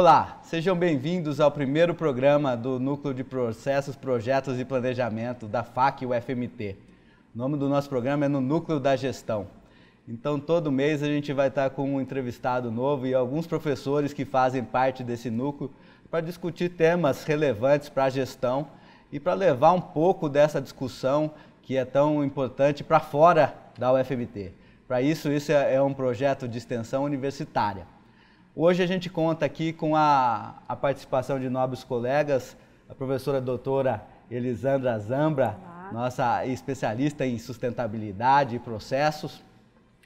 Olá, sejam bem-vindos ao primeiro programa do Núcleo de Processos, Projetos e Planejamento da FAC UFMT. O nome do nosso programa é No Núcleo da Gestão. Então, todo mês a gente vai estar com um entrevistado novo e alguns professores que fazem parte desse núcleo para discutir temas relevantes para a gestão e para levar um pouco dessa discussão que é tão importante para fora da UFMT. Para isso, isso é, é um projeto de extensão universitária. Hoje a gente conta aqui com a, a participação de nobres colegas, a professora doutora Elisandra Zambra, Olá. nossa especialista em sustentabilidade e processos,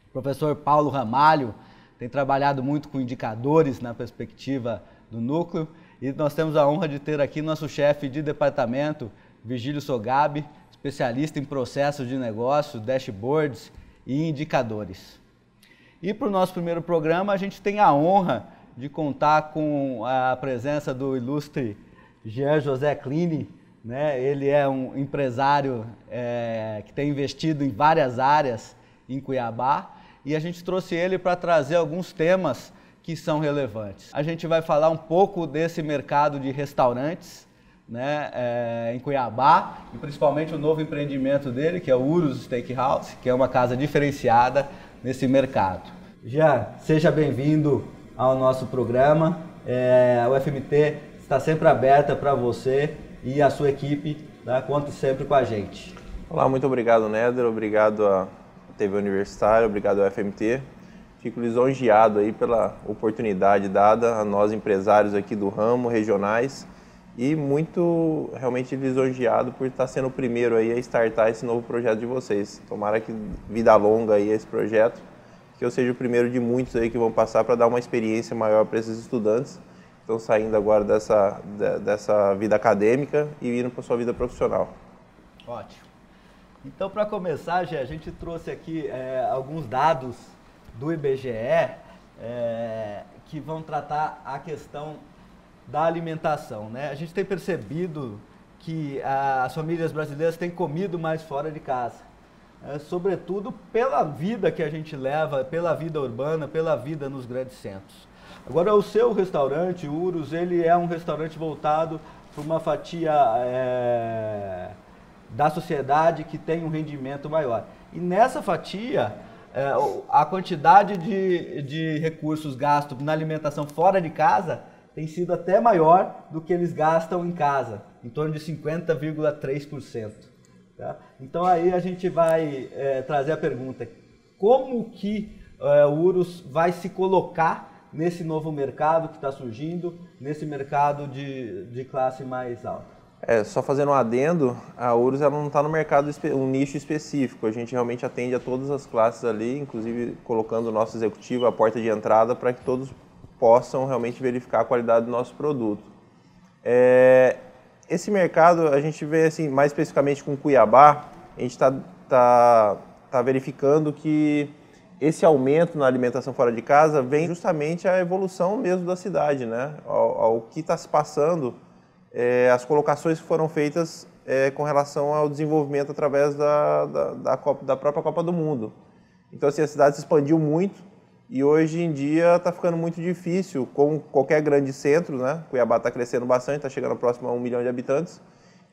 o professor Paulo Ramalho, tem trabalhado muito com indicadores na perspectiva do núcleo, e nós temos a honra de ter aqui nosso chefe de departamento, Vigílio Sogabe, especialista em processos de negócio, dashboards e indicadores. E para o nosso primeiro programa, a gente tem a honra de contar com a presença do ilustre Jean José Kline. Né? Ele é um empresário é, que tem investido em várias áreas em Cuiabá e a gente trouxe ele para trazer alguns temas que são relevantes. A gente vai falar um pouco desse mercado de restaurantes né, é, em Cuiabá e principalmente o novo empreendimento dele, que é o Urus Steakhouse, que é uma casa diferenciada nesse mercado. Já, seja bem-vindo ao nosso programa. É, a UFMT está sempre aberta para você e a sua equipe. Tá? Conte sempre com a gente. Olá, muito obrigado, Néder. Obrigado à TV Universitária, obrigado à UFMT. Fico lisonjeado aí pela oportunidade dada a nós empresários aqui do ramo, regionais, e muito realmente lisonjeado por estar sendo o primeiro aí a startar esse novo projeto de vocês. Tomara que vida longa aí esse projeto, que eu seja o primeiro de muitos aí que vão passar para dar uma experiência maior para esses estudantes que estão saindo agora dessa, dessa vida acadêmica e indo para sua vida profissional. Ótimo. Então, para começar, Gê, a gente trouxe aqui é, alguns dados do IBGE é, que vão tratar a questão da alimentação. Né? A gente tem percebido que as famílias brasileiras têm comido mais fora de casa, é, sobretudo pela vida que a gente leva, pela vida urbana, pela vida nos grandes centros. Agora, o seu restaurante, Urus, ele é um restaurante voltado para uma fatia é, da sociedade que tem um rendimento maior. E nessa fatia, é, a quantidade de, de recursos gastos na alimentação fora de casa tem sido até maior do que eles gastam em casa, em torno de 50,3%. Tá? Então aí a gente vai é, trazer a pergunta, como que é, o Urus vai se colocar nesse novo mercado que está surgindo, nesse mercado de, de classe mais alta? É, só fazendo um adendo, a Urus ela não está no mercado, um nicho específico. A gente realmente atende a todas as classes ali, inclusive colocando o nosso executivo à porta de entrada para que todos possam realmente verificar a qualidade do nosso produto. É, esse mercado a gente vê assim, mais especificamente com Cuiabá, a gente está tá, tá verificando que esse aumento na alimentação fora de casa vem justamente à evolução mesmo da cidade, né? ao, ao que está se passando, é, as colocações que foram feitas é, com relação ao desenvolvimento através da, da, da, Copa, da própria Copa do Mundo. Então, assim, a cidade se expandiu muito e hoje em dia está ficando muito difícil, como qualquer grande centro, né? Cuiabá está crescendo bastante, está chegando próximo a um milhão de habitantes.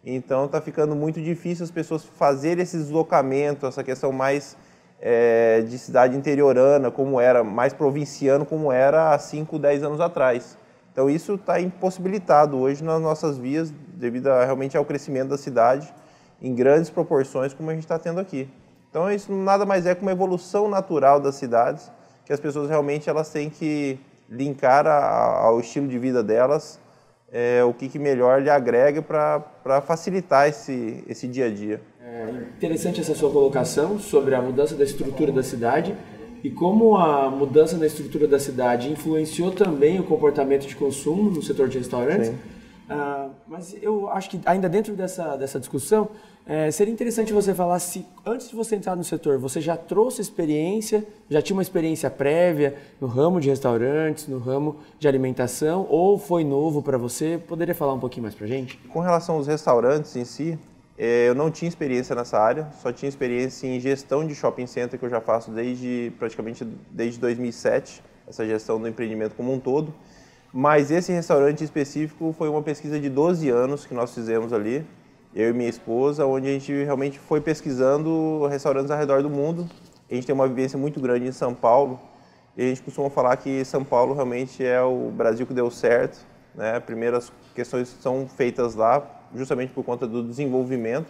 Então está ficando muito difícil as pessoas fazerem esse deslocamento, essa questão mais é, de cidade interiorana, como era, mais provinciano, como era há 5, 10 anos atrás. Então isso está impossibilitado hoje nas nossas vias, devido a, realmente ao crescimento da cidade, em grandes proporções, como a gente está tendo aqui. Então isso nada mais é que uma evolução natural das cidades, que as pessoas realmente elas têm que linkar a, ao estilo de vida delas é, o que, que melhor lhe agrega para facilitar esse, esse dia a dia. É interessante essa sua colocação sobre a mudança da estrutura da cidade e como a mudança na estrutura da cidade influenciou também o comportamento de consumo no setor de restaurantes. Sim Uh, mas eu acho que ainda dentro dessa, dessa discussão, é, seria interessante você falar se antes de você entrar no setor, você já trouxe experiência, já tinha uma experiência prévia no ramo de restaurantes, no ramo de alimentação, ou foi novo para você? Poderia falar um pouquinho mais para gente? Com relação aos restaurantes em si, é, eu não tinha experiência nessa área, só tinha experiência em gestão de shopping center que eu já faço desde praticamente desde 2007, essa gestão do empreendimento como um todo. Mas esse restaurante específico foi uma pesquisa de 12 anos que nós fizemos ali, eu e minha esposa, onde a gente realmente foi pesquisando restaurantes ao redor do mundo. A gente tem uma vivência muito grande em São Paulo e a gente costuma falar que São Paulo realmente é o Brasil que deu certo. Né? Primeiras questões são feitas lá, justamente por conta do desenvolvimento,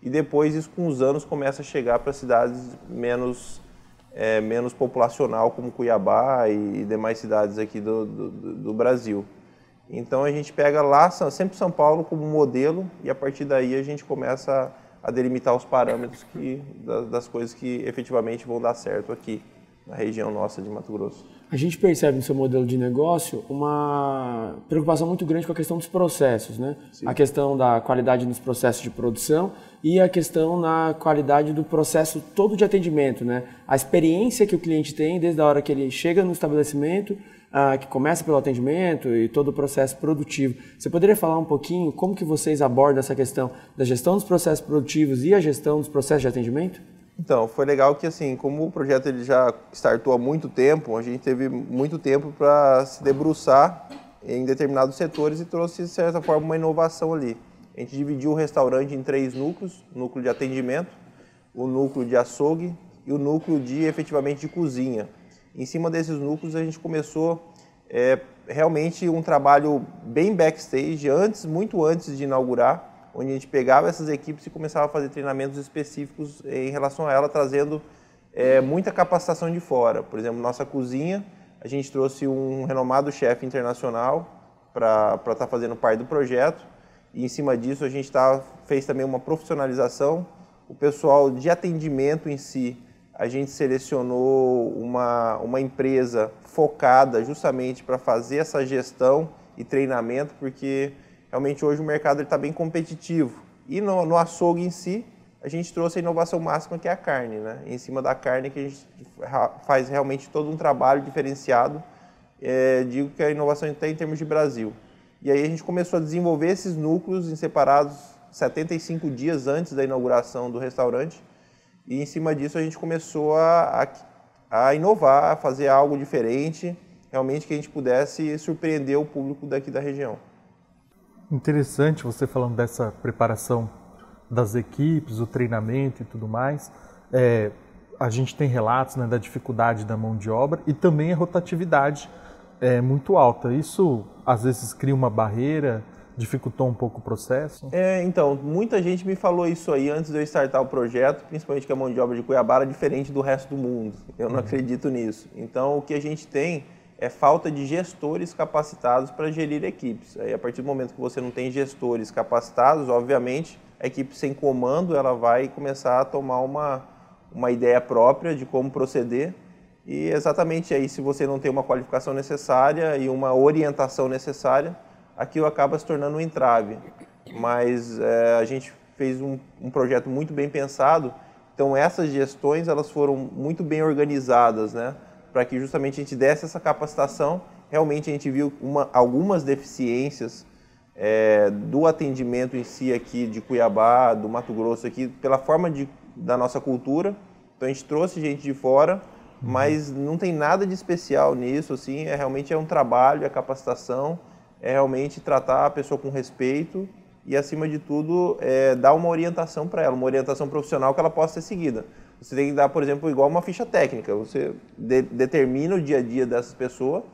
e depois isso com os anos começa a chegar para cidades menos é, menos populacional, como Cuiabá e, e demais cidades aqui do, do, do, Brasil. Então a gente pega lá, sempre São Paulo como modelo e a partir daí a gente começa a, delimitar os parâmetros que, das, das coisas que efetivamente vão dar certo aqui na região nossa de Mato Grosso. A gente percebe no seu modelo de negócio uma preocupação muito grande com a questão dos processos, né? Sim. A questão da qualidade nos processos de produção e a questão na qualidade do processo todo de atendimento, né? A experiência que o cliente tem desde a hora que ele chega no estabelecimento, ah, que começa pelo atendimento e todo o processo produtivo. Você poderia falar um pouquinho como que vocês abordam essa questão da gestão dos processos produtivos e a gestão dos processos de atendimento? Então, foi legal que assim, como o projeto ele já startou há muito tempo, a gente teve muito tempo para se debruçar em determinados setores e trouxe, de certa forma, uma inovação ali. A gente dividiu o restaurante em três núcleos, núcleo de atendimento, o núcleo de açougue e o núcleo de, efetivamente, de cozinha. Em cima desses núcleos, a gente começou é, realmente um trabalho bem backstage, antes, muito antes de inaugurar, onde a gente pegava essas equipes e começava a fazer treinamentos específicos eh, em relação a ela, trazendo é, muita capacitação de fora. Por exemplo, nossa cozinha, a gente trouxe um renomado chefe internacional para estar tá fazendo parte do projeto. E em cima disso, a gente tá, fez também uma profissionalização. O pessoal de atendimento em si, a gente selecionou uma, uma empresa focada justamente para fazer essa gestão e treinamento, porque Realmente hoje o mercado está bem competitivo. E no, no açougue em si, a gente trouxe a inovação máxima que é a carne, né? Em cima da carne que a gente faz realmente todo um trabalho diferenciado. É, digo que a inovação está em termos de Brasil. E aí a gente começou a desenvolver esses núcleos em separados 75 dias antes da inauguração do restaurante. E em cima disso a gente começou a, a, a inovar, a fazer algo diferente, realmente que a gente pudesse surpreender o público daqui da região interessante você falando dessa preparação das equipes, o treinamento e tudo mais. É, a gente tem relatos né, da dificuldade da mão de obra e também a rotatividade é muito alta. Isso às vezes cria uma barreira, dificultou um pouco o processo? É, então, muita gente me falou isso aí antes de eu startar o projeto, principalmente que a mão de obra de Cuiabá era diferente do resto do mundo. Eu não uhum. acredito nisso. Então, o que a gente tem é falta de gestores capacitados para gerir equipes. Aí, a partir do momento que você não tem gestores capacitados, obviamente, a equipe sem comando ela vai começar a tomar uma, uma ideia própria de como proceder. E exatamente aí, se você não tem uma qualificação necessária e uma orientação necessária, aquilo acaba se tornando um entrave. Mas é, a gente fez um, um projeto muito bem pensado, então essas gestões elas foram muito bem organizadas, né? para que justamente a gente desse essa capacitação. Realmente a gente viu uma, algumas deficiências é, do atendimento em si aqui de Cuiabá, do Mato Grosso aqui, pela forma de, da nossa cultura. Então a gente trouxe gente de fora, uhum. mas não tem nada de especial nisso, assim, é realmente é um trabalho, é capacitação, é realmente tratar a pessoa com respeito e acima de tudo é dar uma orientação para ela, uma orientação profissional que ela possa ser seguida. Você tem que dar, por exemplo, igual uma ficha técnica. Você de, determina o dia a dia dessa pessoa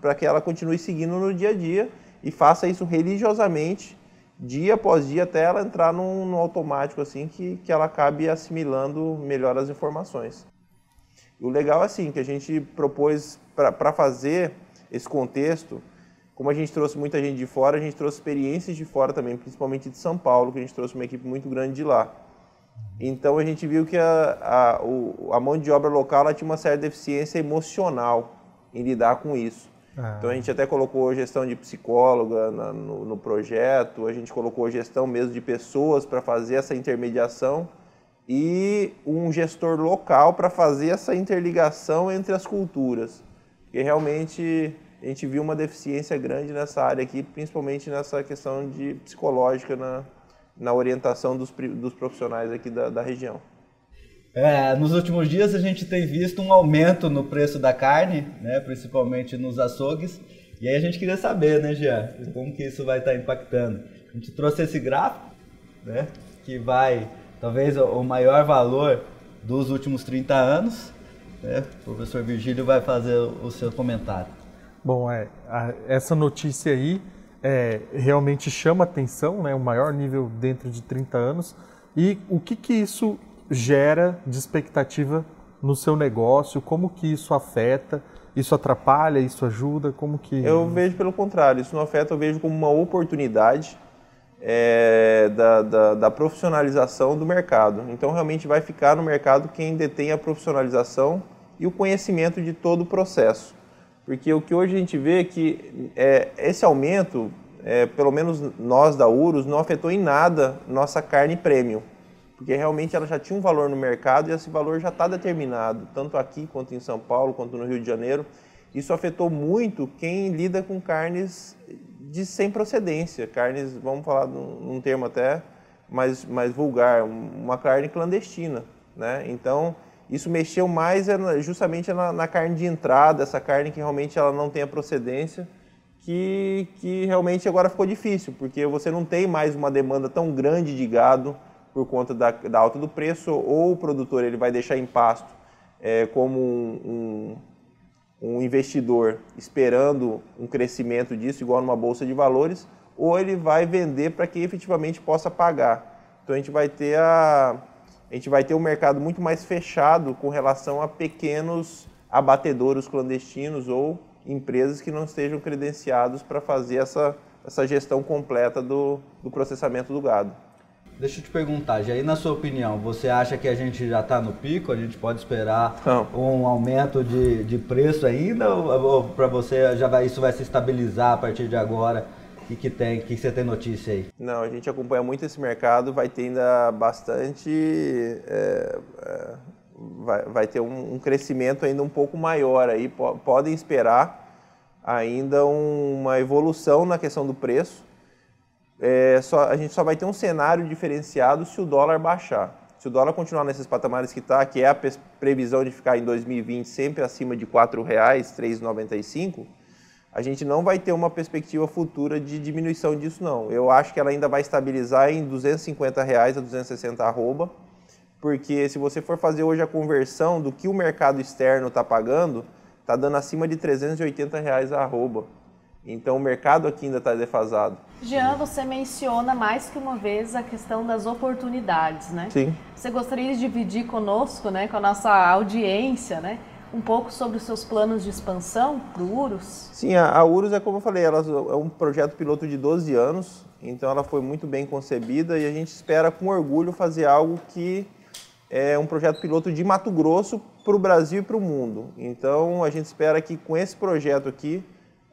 para que ela continue seguindo no dia a dia e faça isso religiosamente, dia após dia, até ela entrar num, num automático assim que, que ela acabe assimilando melhor as informações. o legal é assim, que a gente propôs para fazer esse contexto, como a gente trouxe muita gente de fora, a gente trouxe experiências de fora também, principalmente de São Paulo, que a gente trouxe uma equipe muito grande de lá. Então a gente viu que a, a, o, a mão de obra local tinha uma certa deficiência emocional em lidar com isso. Ah. Então a gente até colocou gestão de psicóloga na, no, no, projeto, a gente colocou gestão mesmo de pessoas para fazer essa intermediação e um gestor local para fazer essa interligação entre as culturas. Porque realmente a gente viu uma deficiência grande nessa área aqui, principalmente nessa questão de psicológica na, na orientação dos, dos profissionais aqui da, da região. É, nos últimos dias a gente tem visto um aumento no preço da carne, né, principalmente nos açougues, e aí a gente queria saber, né, Jean, como que isso vai estar impactando. A gente trouxe esse gráfico, né, que vai, talvez, o maior valor dos últimos 30 anos, né, o professor Virgílio vai fazer o seu comentário. Bom, é, a, essa notícia aí é, realmente chama atenção, né, o maior nível dentro de 30 anos, e o que, que isso gera de expectativa no seu negócio, como que isso afeta, isso atrapalha, isso ajuda, como que... Eu vejo pelo contrário, isso não afeta, eu vejo como uma oportunidade é, da, da, da profissionalização do mercado. Então realmente vai ficar no mercado quem detém a profissionalização e o conhecimento de todo o processo. Porque o que hoje a gente vê é que é, esse aumento, é, pelo menos nós da URUS, não afetou em nada nossa carne premium. Porque realmente ela já tinha um valor no mercado e esse valor já está determinado, tanto aqui quanto em São Paulo, quanto no Rio de Janeiro. Isso afetou muito quem lida com carnes de sem procedência, carnes, vamos falar num, termo até mais, mais vulgar, uma carne clandestina. Né? Então, isso mexeu mais é justamente na, na, carne de entrada, essa carne que realmente ela não tem a procedência, que, que realmente agora ficou difícil, porque você não tem mais uma demanda tão grande de gado por conta da, da alta do preço, ou o produtor ele vai deixar em pasto é, como um, um, um investidor esperando um crescimento disso, igual numa bolsa de valores, ou ele vai vender para que efetivamente possa pagar. Então a gente vai ter a, a gente vai ter um mercado muito mais fechado com relação a pequenos abatedouros clandestinos ou empresas que não estejam credenciados para fazer essa, essa gestão completa do, do processamento do gado. Deixa eu te perguntar, aí na sua opinião, você acha que a gente já está no pico? A gente pode esperar não. um aumento de, de preço ainda? Ou, ou para você já vai, isso vai se estabilizar a partir de agora? O que, que, tem, que, que você tem notícia aí? Não, a gente acompanha muito esse mercado, vai ter ainda ah, bastante. É, é, vai, vai, ter um, um, crescimento ainda um pouco maior aí. Podem esperar ainda um, uma evolução na questão do preço. É, só, a gente só vai ter um cenário diferenciado se o dólar baixar. Se o dólar continuar nesses patamares que está, que é a previsão de ficar em 2020 sempre acima de R$ 4,00, R$ 3,95 a gente não vai ter uma perspectiva futura de diminuição disso não. Eu acho que ela ainda vai estabilizar em 250 reais a 260 arroba, porque se você for fazer hoje a conversão do que o mercado externo está pagando, está dando acima de 380 reais a arroba. Então o mercado aqui ainda está defasado. Jean, você menciona mais que uma vez a questão das oportunidades, né? Sim. Você gostaria de dividir conosco, né, com a nossa audiência, né? um pouco sobre os seus planos de expansão para o URUS? Sim, a, a URUS é como eu falei, ela é um projeto piloto de 12 anos, então ela foi muito bem concebida e a gente espera com orgulho fazer algo que é um projeto piloto de Mato Grosso para o Brasil e para o mundo. Então a gente espera que com esse projeto aqui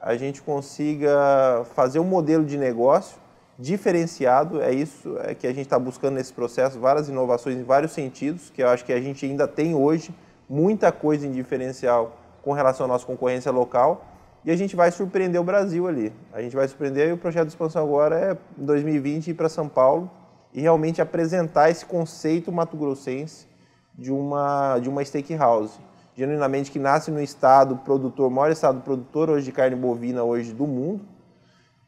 a gente consiga fazer um modelo de negócio diferenciado, é isso é que a gente está buscando nesse processo, várias inovações em vários sentidos, que eu acho que a gente ainda tem hoje, muita coisa em diferencial com relação à nossa concorrência local e a gente vai surpreender o Brasil ali. A gente vai surpreender e o projeto de expansão agora é 2020 ir para São Paulo e realmente apresentar esse conceito mato-grossense de uma, de uma steakhouse. Genuinamente que nasce no estado produtor, maior estado produtor hoje de carne bovina hoje do mundo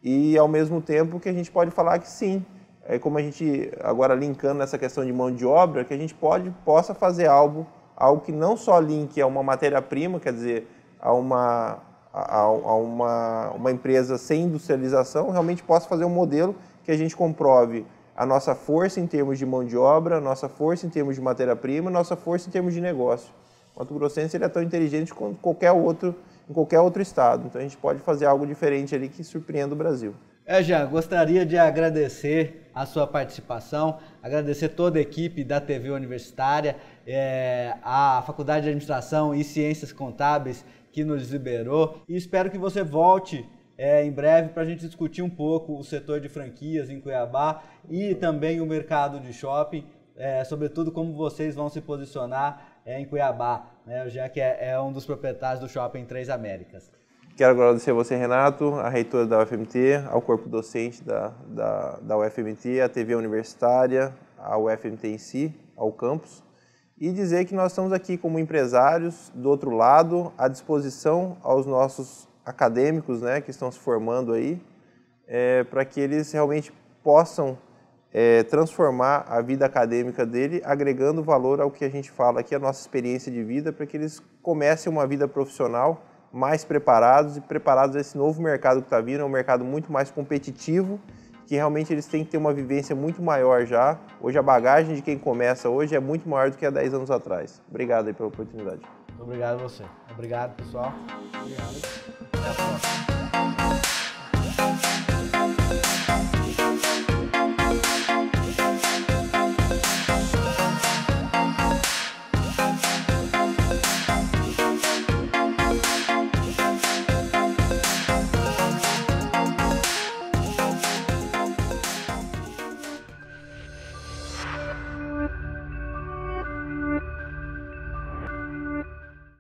e ao mesmo tempo que a gente pode falar que sim, é como a gente agora linkando nessa questão de mão de obra, que a gente pode possa fazer algo algo que não só link a uma matéria-prima, quer dizer, a uma, a, a, uma, uma empresa sem industrialização, realmente possa fazer um modelo que a gente comprove a nossa força em termos de mão de obra, a nossa força em termos de matéria-prima, a nossa força em termos de negócio. O Mato Grossense ele é tão inteligente quanto qualquer outro em qualquer outro estado. Então a gente pode fazer algo diferente ali que surpreenda o Brasil. É, já gostaria de agradecer a sua participação, agradecer toda a equipe da TV Universitária, é, a Faculdade de Administração e Ciências Contábeis que nos liberou e espero que você volte é, em breve para a gente discutir um pouco o setor de franquias em Cuiabá e também o mercado de shopping, é, sobretudo como vocês vão se posicionar é, em Cuiabá, né, já que é, é um dos proprietários do Shopping Três Américas. Quero agradecer a você, Renato, a reitora da UFMT, ao corpo docente da, da, da UFMT, à TV universitária, à UFMT em si, ao campus, e dizer que nós estamos aqui como empresários, do outro lado, à disposição aos nossos acadêmicos né, que estão se formando aí, é, para que eles realmente possam é, transformar a vida acadêmica dele, agregando valor ao que a gente fala aqui, a nossa experiência de vida, para que eles comecem uma vida profissional mais preparados e preparados a esse novo mercado que está vindo, é um mercado muito mais competitivo, que realmente eles têm que ter uma vivência muito maior já. Hoje a bagagem de quem começa hoje é muito maior do que há 10 anos atrás. Obrigado aí pela oportunidade. Obrigado a você. Obrigado, pessoal. Obrigado. Até a próxima.